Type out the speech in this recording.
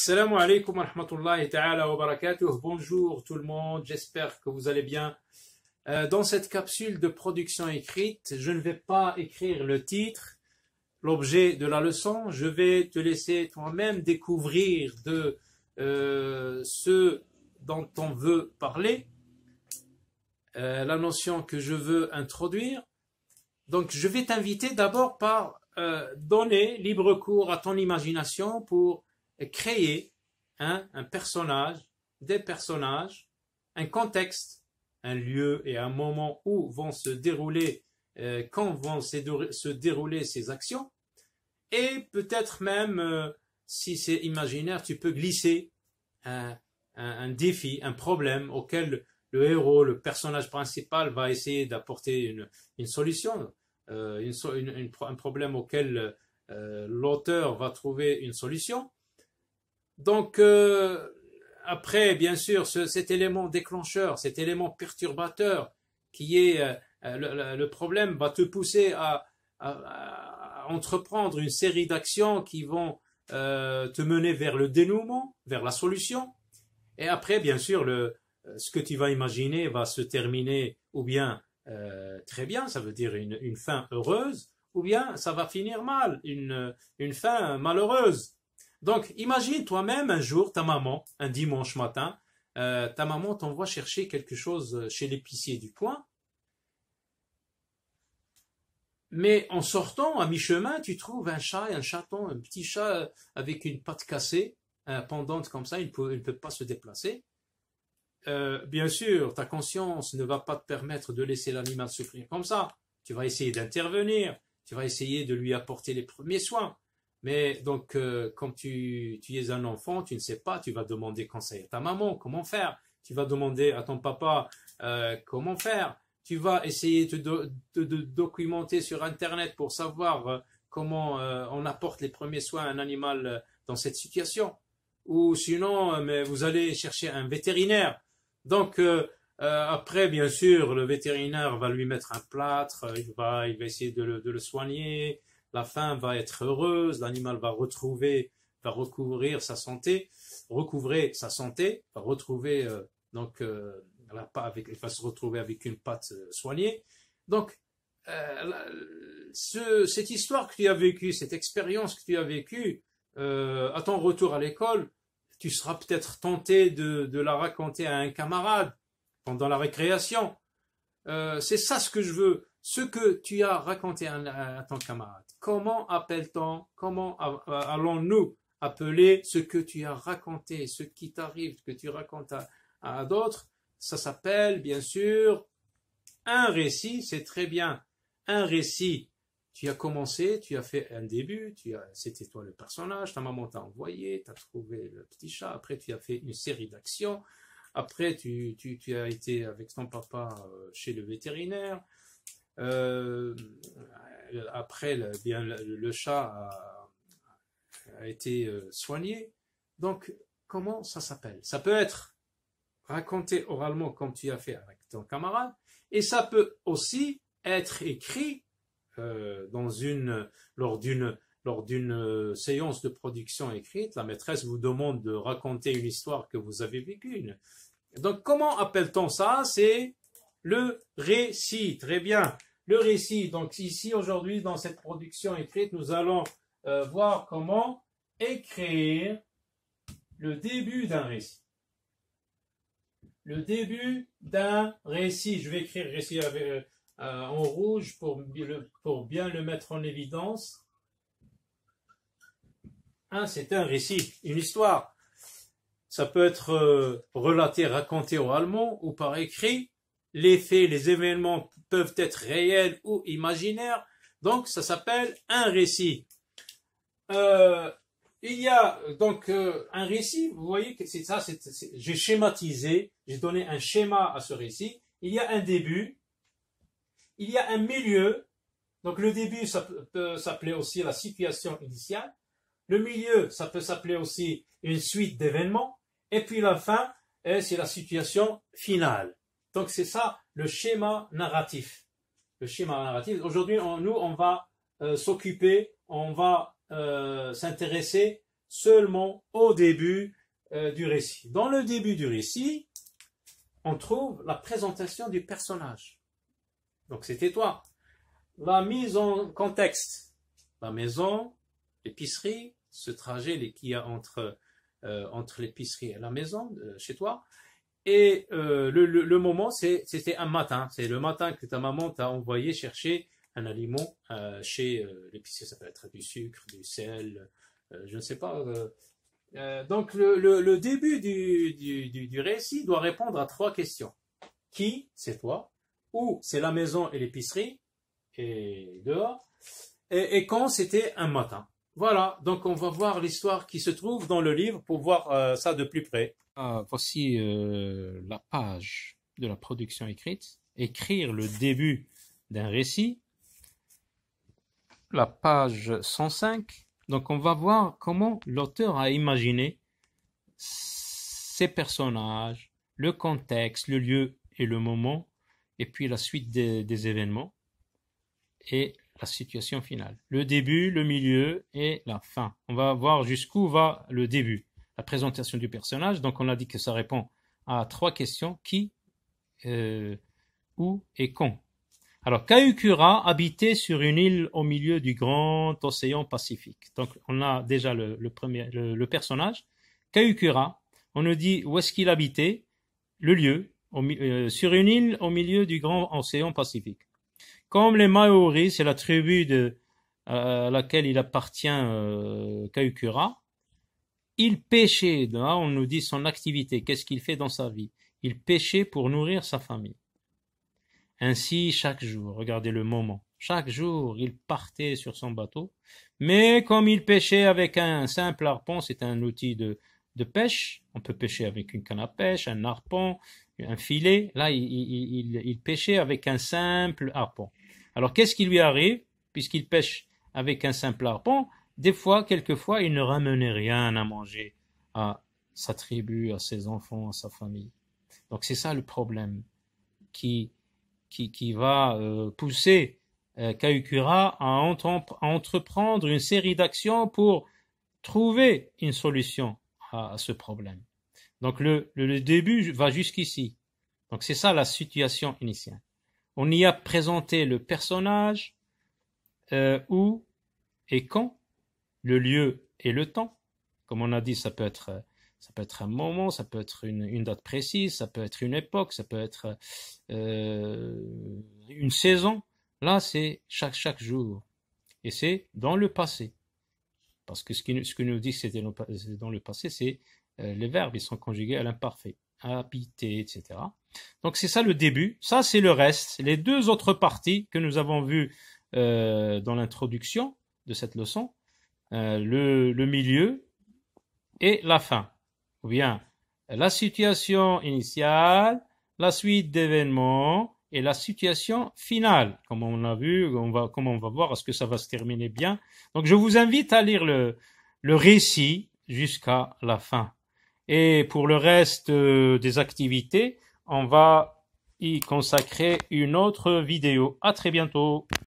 Assalamu alaikum wa rahmatullahi ta'ala wa barakatuh. Bonjour tout le monde, j'espère que vous allez bien. Euh, dans cette capsule de production écrite, je ne vais pas écrire le titre, l'objet de la leçon. Je vais te laisser toi-même découvrir de euh, ce dont on veut parler, euh, la notion que je veux introduire. Donc, je vais t'inviter d'abord par donner libre cours à ton imagination pour créer hein, un personnage, des personnages, un contexte, un lieu et un moment où vont se dérouler, euh, quand vont se, dérouler ces actions. Et peut-être même, euh, si c'est imaginaire, tu peux glisser un, défi, un problème auquel le héros, le personnage principal va essayer d'apporter une, solution, euh, un problème auquel l'auteur va trouver une solution. Donc, euh, après, bien sûr, cet élément déclencheur, cet élément perturbateur qui est euh, euh, le, problème, va te pousser à, entreprendre une série d'actions qui vont te mener vers le dénouement, vers la solution. Et après, bien sûr, ce que tu vas imaginer va se terminer ou bien très bien, ça veut dire une, fin heureuse, ou bien ça va finir mal, une fin malheureuse. Donc, imagine toi-même un jour, ta maman, un dimanche matin, euh, ta maman t'envoie chercher quelque chose chez l'épicier du coin. Mais en sortant, à mi-chemin, tu trouves un chat, un chaton, un petit chat euh, avec une patte cassée, un euh, pendante comme ça, il ne peut, pas se déplacer. bien sûr, ta conscience ne va pas te permettre de laisser l'animal souffrir comme ça. Tu vas essayer d'intervenir, tu vas essayer de lui apporter les premiers soins, mais donc, euh, comme tu, es un enfant, tu ne sais pas, tu vas demander conseil à ta maman, comment faire. Tu vas demander à ton papa, euh, comment faire. Tu vas essayer de, documenter sur Internet pour savoir euh, comment on apporte les premiers soins à un animal dans cette situation. Ou sinon, mais vous allez chercher un vétérinaire. Donc, après, bien sûr, le vétérinaire va lui mettre un plâtre, il va, essayer de le soigner, la femme va être heureuse, l'animal va retrouver, va recouvrir sa santé, recouvrer sa santé, va retrouver euh, donc euh, la la, avec, il va se retrouver avec une patte euh, soignée. Donc cette histoire que tu as vécue, cette expérience que tu as vécue à ton retour à l'école, tu seras peut-être tenté de, la raconter à un camarade pendant la récréation. c'est ça ce que je veux, ce que tu as raconté à ton camarade. Comment appelle-t-on, comment allons-nous appeler ce que tu as raconté, ce qui t'arrive, ce que tu racontes à, d'autres Ça s'appelle, bien sûr, un récit, c'est très bien. Un récit, tu as commencé, tu as fait un début, tu as, c'était toi le personnage, ta maman t'a envoyé, tu as trouvé le petit chat, après tu as fait une série d'actions, après tu, as été avec ton papa euh, chez le vétérinaire, euh, euh, après, le, bien, le, chat a, été euh, soigné. Donc, comment ça s'appelle Ça peut être raconté oralement comme tu as fait avec ton camarade, et ça peut aussi être écrit euh, dans une, lors d'une lors d'une séance de production écrite, la maîtresse vous demande de raconter une histoire que vous avez vécue. Donc, comment appelle-t-on ça C'est le récit. Très bien le récit. Donc ici, aujourd'hui, dans cette production écrite, nous allons euh, voir comment écrire le début d'un récit. Le début d'un récit. Je vais écrire récit euh, euh, en rouge pour, bien le mettre en évidence. c'est un récit, une histoire. Ça peut être relaté, raconté allemand ou par écrit les faits, les événements peuvent être réels ou imaginaires. Donc, ça s'appelle un récit. Euh, il y a donc euh, un récit, vous voyez que c'est ça, j'ai schématisé, j'ai donné un schéma à ce récit. Il y a un début, il y a un milieu, donc le début, ça peut s'appeler aussi la situation initiale, le milieu, ça peut s'appeler aussi une suite d'événements, et puis la fin, eh, c'est la situation finale. Donc c'est ça le schéma narratif. Le schéma narratif. Aujourd'hui, nous, on va euh, s'occuper, on va euh, s'intéresser seulement au début euh, du récit. Dans le début du récit, on trouve la présentation du personnage. Donc c'était toi. La mise en contexte. La maison, l'épicerie, ce trajet qu'il y a entre, entre l'épicerie et la maison, chez toi. Et euh, le, le, moment, c'était un matin. C'est le matin que ta maman t'a envoyé chercher un aliment euh, chez l'épicerie, euh, l'épicier. Ça peut être du sucre, du sel, je ne sais pas. donc le, le début du, du, du, récit doit répondre à trois questions. Qui C'est toi. Où C'est la maison et l'épicerie. Et dehors. et quand C'était un matin. Voilà, donc on va voir l'histoire qui se trouve dans le livre pour voir ça de plus près. Ah, voici euh, la page de la production écrite. Écrire le début d'un récit. La page 105. Donc on va voir comment l'auteur a imaginé ses personnages, le contexte, le lieu et le moment, et puis la suite des événements et la situation finale. Le début, le milieu et la fin. On va voir jusqu'où va le début la présentation du personnage. Donc on a dit que ça répond à trois questions qui, euh, où et quand. Alors kaikura habitait sur une île au milieu du grand océan Pacifique. Donc on a déjà le, premier, le, personnage. kaikura. on nous dit où est-ce qu'il habitait, le lieu, au, euh, sur une île au milieu du grand océan Pacifique. Comme les Maoris, c'est la tribu de, euh, à laquelle il appartient Kaukura, il pêchait, là on nous dit son activité, qu'est-ce qu'il fait dans sa vie Il pêchait pour nourrir sa famille. Ainsi, chaque jour, regardez le moment, chaque jour, il partait sur son bateau, mais comme il pêchait avec un simple harpon, c'est un outil de, pêche, on peut pêcher avec une canne à pêche, un harpon, un filet, là, il pêchait avec un simple harpon. Alors, qu'est-ce qui lui arrive, puisqu'il pêche avec un simple harpon des fois, quelquefois, il ne ramenait rien à manger à sa tribu, à ses enfants, à sa famille. Donc c'est ça le problème qui, qui, qui va euh, pousser euh, à, entreprendre une série d'actions pour trouver une solution à, ce problème. Donc le, le, début va jusqu'ici. Donc c'est ça la situation initiale. On y a présenté le personnage, euh, où et quand le lieu et le temps. Comme on a dit, ça peut être, ça peut être un moment, ça peut être une, date précise, ça peut être une époque, ça peut être euh, une saison. Là, c'est chaque, chaque jour. Et c'est dans le passé. Parce que ce, qui, ce que nous dit c'était dans le passé, c'est euh, les verbes, ils sont conjugués à l'imparfait. Habiter, etc. Donc c'est ça le début. Ça, c'est le reste. Les deux autres parties que nous avons vues euh, dans l'introduction de cette leçon, euh, le, milieu et la fin. Ou bien la situation initiale, la suite d'événements et la situation finale. Comme on a vu, on va, comme on va voir, est-ce que ça va se terminer bien. Donc je vous invite à lire le, le récit jusqu'à la fin. Et pour le reste euh, des activités, on va y consacrer une autre vidéo. À très bientôt.